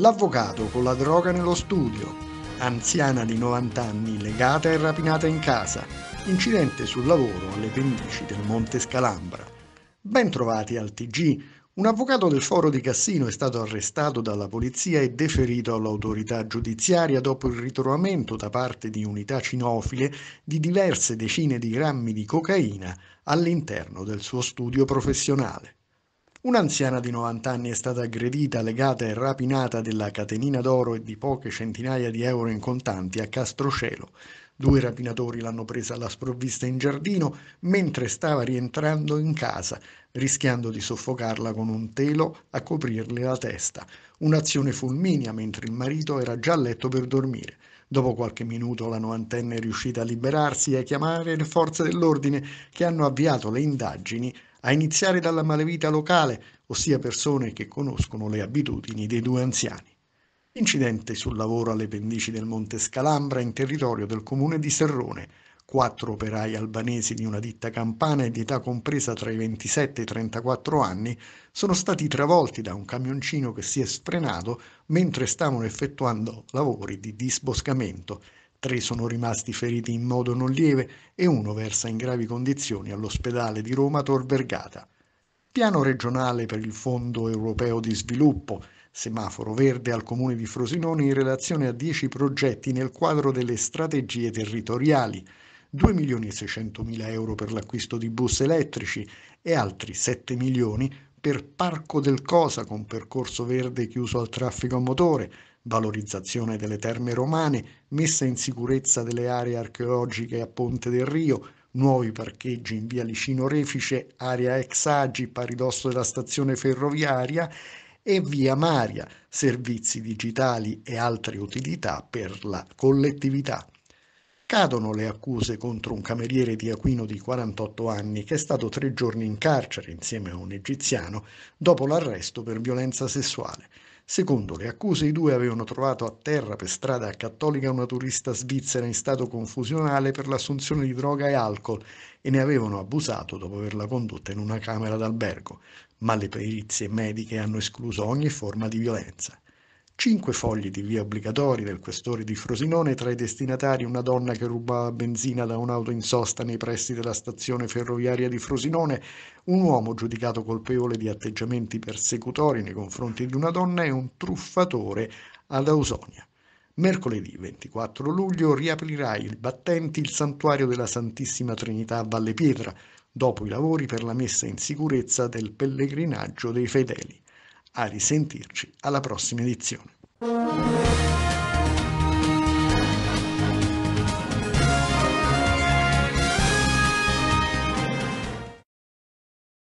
l'avvocato con la droga nello studio, anziana di 90 anni legata e rapinata in casa, incidente sul lavoro alle pendici del Monte Scalambra. Ben trovati al TG, un avvocato del foro di Cassino è stato arrestato dalla polizia e deferito all'autorità giudiziaria dopo il ritrovamento da parte di unità cinofile di diverse decine di grammi di cocaina all'interno del suo studio professionale. Un'anziana di 90 anni è stata aggredita, legata e rapinata della catenina d'oro e di poche centinaia di euro in contanti a Castrocelo. Due rapinatori l'hanno presa alla sprovvista in giardino mentre stava rientrando in casa, rischiando di soffocarla con un telo a coprirle la testa. Un'azione fulminea mentre il marito era già a letto per dormire. Dopo qualche minuto la novantenne è riuscita a liberarsi e a chiamare le forze dell'ordine che hanno avviato le indagini a iniziare dalla malevita locale, ossia persone che conoscono le abitudini dei due anziani. Incidente sul lavoro alle pendici del Monte Scalambra in territorio del comune di Serrone. Quattro operai albanesi di una ditta campana e di età compresa tra i 27 e i 34 anni sono stati travolti da un camioncino che si è sfrenato mentre stavano effettuando lavori di disboscamento tre sono rimasti feriti in modo non lieve e uno versa in gravi condizioni all'ospedale di Roma Tor Vergata. Piano regionale per il Fondo europeo di sviluppo, semaforo verde al comune di Frosinone in relazione a 10 progetti nel quadro delle strategie territoriali, 2 milioni e 600 mila euro per l'acquisto di bus elettrici e altri 7 milioni per Parco del Cosa con percorso verde chiuso al traffico a motore, valorizzazione delle terme romane, messa in sicurezza delle aree archeologiche a Ponte del Rio, nuovi parcheggi in via Licino Refice, area ex agi a ridosso della stazione ferroviaria e via Maria, servizi digitali e altre utilità per la collettività. Cadono le accuse contro un cameriere di Aquino di 48 anni che è stato tre giorni in carcere insieme a un egiziano dopo l'arresto per violenza sessuale. Secondo, le accuse i due avevano trovato a terra per strada a Cattolica una turista svizzera in stato confusionale per l'assunzione di droga e alcol e ne avevano abusato dopo averla condotta in una camera d'albergo, ma le perizie mediche hanno escluso ogni forma di violenza. Cinque fogli di via obbligatori del questore di Frosinone, tra i destinatari una donna che rubava benzina da un'auto in sosta nei pressi della stazione ferroviaria di Frosinone, un uomo giudicato colpevole di atteggiamenti persecutori nei confronti di una donna e un truffatore ad Ausonia. Mercoledì 24 luglio riaprirà il battenti il santuario della Santissima Trinità a Valle Pietra, dopo i lavori per la messa in sicurezza del pellegrinaggio dei fedeli. A risentirci alla prossima edizione.